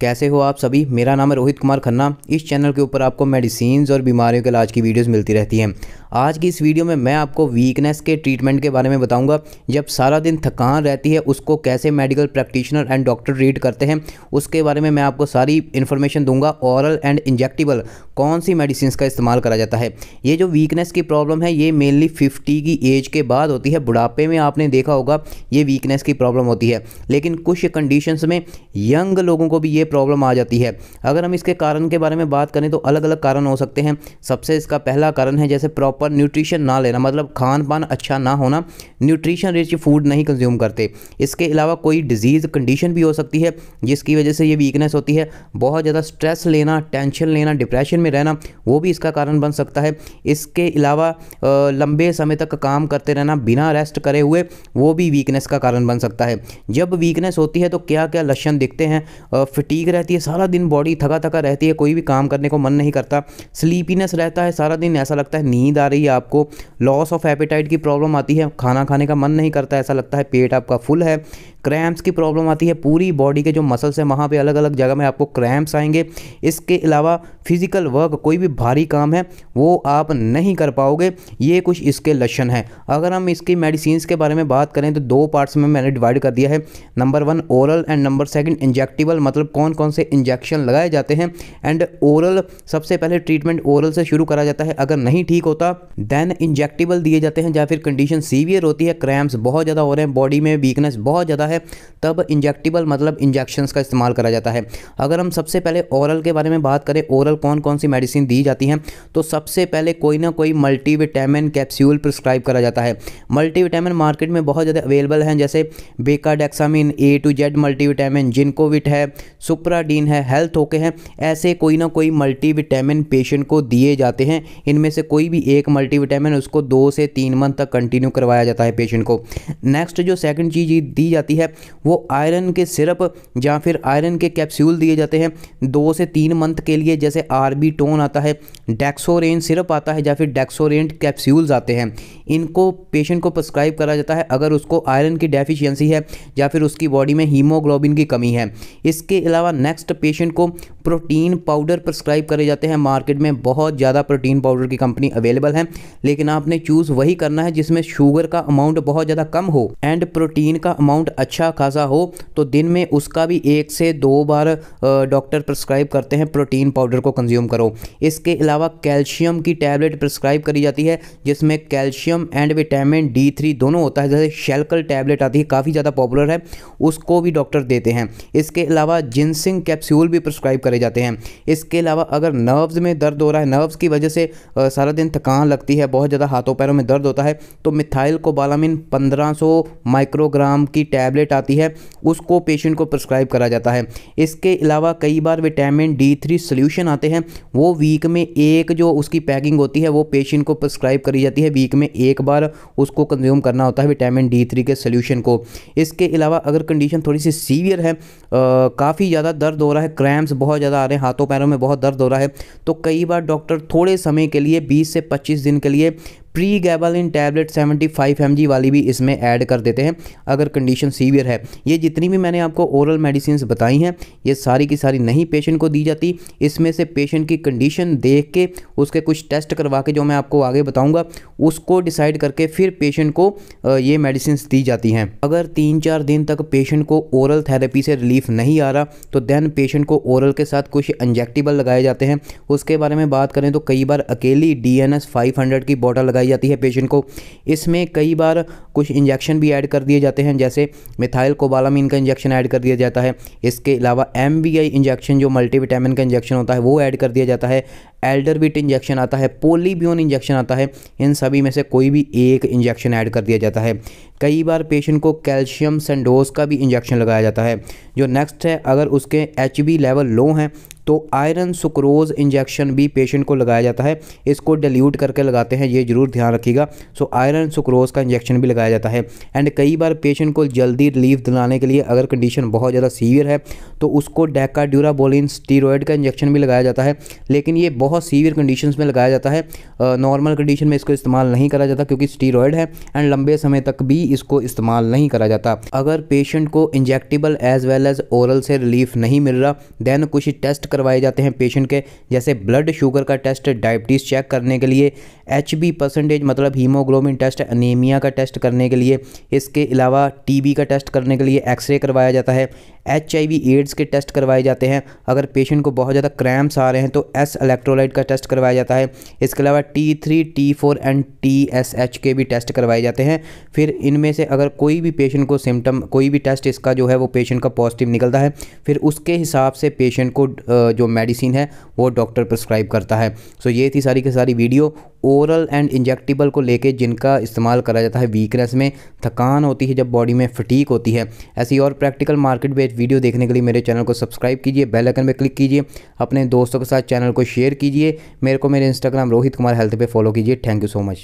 कैसे हो आप सभी मेरा नाम है रोहित कुमार खन्ना इस चैनल के ऊपर आपको मेडिसिन और बीमारियों के इलाज की वीडियोस मिलती रहती हैं आज की इस वीडियो में मैं आपको वीकनेस के ट्रीटमेंट के बारे में बताऊंगा जब सारा दिन थकान रहती है उसको कैसे medical practitioner and doctor treat करते हैं उसके बारे में मैं आपको सारी इन्फॉर्मेशन दूंगा औरल एंड इंजेक्टिबल कौन सी मेडिसिन का इस्तेमाल करा जाता है ये जो वीकनेस की प्रॉब्लम है ये मेनली फिफ्टी की एज के बाद होती है बुढ़ापे में आपने देखा होगा ये वीकनेस की प्रॉब्लम होती है लेकिन कुछ कंडीशन में यंग लोगों को भी ये प्रॉब्लम आ जाती है अगर हम इसके कारण के बारे में बात करें तो अलग अलग कारण हो सकते हैं सबसे इसका पहला कारण है जैसे प्रॉपर न्यूट्रिशन ना लेना मतलब खान पान अच्छा ना होना न्यूट्रिशन रिच फूड नहीं कंज्यूम करते इसके अलावा कोई डिजीज़ कंडीशन भी हो सकती है जिसकी वजह से ये वीकनेस होती है बहुत ज़्यादा स्ट्रेस लेना टेंशन लेना डिप्रेशन में रहना वो भी इसका कारण बन सकता है इसके अलावा लंबे समय तक काम करते रहना बिना रेस्ट करे हुए वो भी वीकनेस का कारण बन सकता है जब वीकनेस होती है तो क्या क्या लक्षण दिखते हैं फिटी वीक रहती है सारा दिन बॉडी थका थका रहती है कोई भी काम करने को मन नहीं करता स्लीपीनेस रहता है सारा दिन ऐसा लगता है नींद आ रही है आपको लॉस ऑफ एपेटाइट की प्रॉब्लम आती है खाना खाने का मन नहीं करता ऐसा लगता है पेट आपका फुल है क्रैम्प्स की प्रॉब्लम आती है पूरी बॉडी के जो मसल्स हैं वहाँ पे अलग अलग जगह में आपको क्रैम्प्स आएंगे इसके अलावा फिजिकल वर्क कोई भी भारी काम है वो आप नहीं कर पाओगे ये कुछ इसके लक्षण हैं अगर हम इसकी मेडिसिन के बारे में बात करें तो दो पार्ट्स में मैंने डिवाइड कर दिया है number one oral and number second injectable मतलब कौन कौन कौन से इंजेक्शन लगाए जाते हैं एंड ओरल सबसे पहले ट्रीटमेंट ओरल से शुरू करा जाता है अगर नहीं ठीक होता देन इंजेक्टेबल दिए जाते हैं या फिर कंडीशन सीवियर होती है क्रैम्प्स बहुत ज़्यादा हो रहे हैं बॉडी में वीकनेस बहुत ज़्यादा है तब इंजेक्टेबल मतलब इंजेक्शन का इस्तेमाल करा जाता है अगर हम सबसे पहले ओरल के बारे में बात करें ओरल कौन कौन सी मेडिसिन दी जाती हैं तो सबसे पहले कोई ना कोई मल्टीविटामिन कैप्स्यूल प्रिस्क्राइब करा जाता है मल्टीविटामिन मार्केट में बहुत ज़्यादा अवेलेबल हैं जैसे Becadexamin A to Z multivitamin Zincovit है सुप ल्यूपराडीन है हेल्थ ओके हैं ऐसे कोई ना कोई मल्टीविटामिन पेशेंट को दिए जाते हैं इनमें से कोई भी एक मल्टीविटामिन उसको दो से तीन मंथ तक कंटिन्यू करवाया जाता है पेशेंट को नेक्स्ट जो सेकंड चीज़ दी जाती है वो आयरन के सिरप या फिर आयरन के कैप्स्यूल दिए जाते हैं दो से तीन मंथ के लिए जैसे आरबी टोन आता है डेक्सोरेन सिरप आता है या फिर डेक्सोरेंट कैप्स्यूल आते हैं इनको पेशेंट को प्रस्क्राइब करा जाता है अगर उसको आयरन की डेफिशियंसी है या फिर उसकी बॉडी में हीमोग्लोबिन की कमी है इसके अलावा अलावा नेक्स्ट पेशेंट को प्रोटीन पाउडर प्रस्क्राइब करे जाते हैं मार्केट में बहुत ज़्यादा प्रोटीन पाउडर की कंपनी अवेलेबल है लेकिन आपने चूज़ वही करना है जिसमें शुगर का अमाउंट बहुत ज़्यादा कम हो एंड प्रोटीन का अमाउंट अच्छा खासा हो तो दिन में उसका भी एक से दो बार डॉक्टर प्रस्क्राइब करते हैं प्रोटीन पाउडर को कंज्यूम करो इसके अलावा कैल्शियम की टैबलेट प्रस्क्राइब करी जाती है जिसमें calcium and vitamin D three दोनों होता है जैसे शेलकल टैबलेट आती है काफ़ी ज़्यादा पॉपुलर है उसको भी डॉक्टर देते हैं इसके अलावा जिन टेंसिंग कैप्सूल भी प्रिस्क्राइब करे जाते हैं इसके अलावा अगर नर्व्स में दर्द हो रहा है नर्व्स की वजह से सारा दिन थकान लगती है बहुत ज़्यादा हाथों पैरों में दर्द होता है तो मिथाइल कोबालामिन 1500 माइक्रोग्राम की टैबलेट आती है उसको पेशेंट को प्रिस्क्राइब करा जाता है इसके अलावा कई बार विटामिन डी थ्री आते हैं वो वीक में एक जो उसकी पैकिंग होती है वो पेशेंट को प्रिस्क्राइब करी जाती है वीक में एक बार उसको कंज्यूम करना होता है विटामिन डी थ्री के सोल्यूशन को इसके अलावा अगर कंडीशन थोड़ी सी सीवियर है काफ़ी ज़्यादा दर्द हो रहा है क्रैम्प्स बहुत ज़्यादा आ रहे हैं हाथों पैरों में बहुत दर्द हो रहा है तो कई बार डॉक्टर थोड़े समय के लिए बीस से पच्चीस दिन के लिए प्री गैबालिन टैबलेट 75 एम वाली भी इसमें ऐड कर देते हैं अगर कंडीशन सीवियर है ये जितनी भी मैंने आपको ओरल मेडिसिन बताई हैं ये सारी की सारी नहीं पेशेंट को दी जाती इसमें से पेशेंट की कंडीशन देख के उसके कुछ टेस्ट करवा के जो मैं आपको आगे बताऊँगा उसको डिसाइड करके फिर पेशेंट को ये मेडिसिन दी जाती हैं अगर तीन चार दिन तक पेशेंट को ओरल थेरेपी से रिलीफ नहीं आ रहा तो देन पेशेंट को ओरल के साथ कुछ इंजेक्टिबल लगाए जाते हैं उसके बारे में बात करें तो कई बार अकेली D N S five hundred की बॉटल लगाई जाती है पेशेंट को इसमें कई बार कुछ इंजेक्शन भी ऐड कर दिए जाते हैं जैसे मिथाइल कोबालामीन का इंजेक्शन ऐड कर दिया जाता है इसके अलावा एम बी आई इंजेक्शन जो मल्टीविटामिन का इंजेक्शन होता है वो ऐड कर दिया जाता है एल्डरबिट इंजेक्शन आता है पोलीबियोन इंजेक्शन आता है इन सभी में से कोई भी एक इंजेक्शन ऐड कर दिया जाता है कई बार पेशेंट को कैल्शियम सेंडोज का भी इंजेक्शन लगाया जाता है जो नेक्स्ट है अगर उसके एच लेवल लो हैं तो आयरन सुक्रोज इंजेक्शन भी पेशेंट को लगाया जाता है इसको डिल्यूट करके लगाते हैं ये ज़रूर ध्यान रखिएगा सो आयरन सुक्रोज का इंजेक्शन भी लगाया जाता है एंड कई बार पेशेंट को जल्दी रिलीफ दिलाने के लिए अगर कंडीशन बहुत ज़्यादा सीवियर है तो उसको डेका ड्यूराबोलिन स्टीरोड का इंजेक्शन भी लगाया जाता है लेकिन ये बहुत सीवियर कंडीशन में लगाया जाता है नॉर्मल कंडीशन में इसको इस्तेमाल नहीं करा जाता क्योंकि स्टीरोयड है एंड लंबे समय तक भी इसको इस्तेमाल नहीं करा जाता अगर पेशेंट को injectable as well as oral से रिलीफ नहीं मिल रहा देन कुछ टेस्ट करवाए जाते हैं पेशेंट के जैसे ब्लड शुगर का टेस्ट डायबिटीज़ चेक करने के लिए एच परसेंटेज मतलब हीमोग्लोबिन टेस्ट अनीमिया का टेस्ट करने के लिए इसके अलावा टी का टेस्ट करने के लिए एक्सरे करवाया जाता है एच एड्स के टेस्ट करवाए जाते हैं अगर पेशेंट को बहुत ज़्यादा क्रैम्प्स आ रहे हैं तो एस इलेक्ट्रोलाइट का टेस्ट करवाया जाता है इसके अलावा T three T four and T S H के भी टेस्ट करवाए जाते हैं फिर इन इनमें से अगर कोई भी पेशेंट को सिम्टम कोई भी टेस्ट इसका जो है वो पेशेंट का पॉजिटिव निकलता है फिर उसके हिसाब से पेशेंट को जो मेडिसिन है वो डॉक्टर प्रिस्क्राइब करता है सो ये थी सारी की सारी वीडियो ओरल एंड इंजेक्टिबल को लेके जिनका इस्तेमाल करा जाता है वीकनेस में थकान होती है जब बॉडी में फटीक होती है ऐसी और प्रैक्टिकल मार्केट बेस्ड वीडियो देखने के लिए मेरे चैनल को सब्सक्राइब कीजिए बेल आइकन पर क्लिक कीजिए अपने दोस्तों के साथ चैनल को शेयर कीजिए मेरे को मेरे इंस्टाग्राम रोहित कुमार हेल्थ पे फॉलो कीजिए थैंक यू सो मच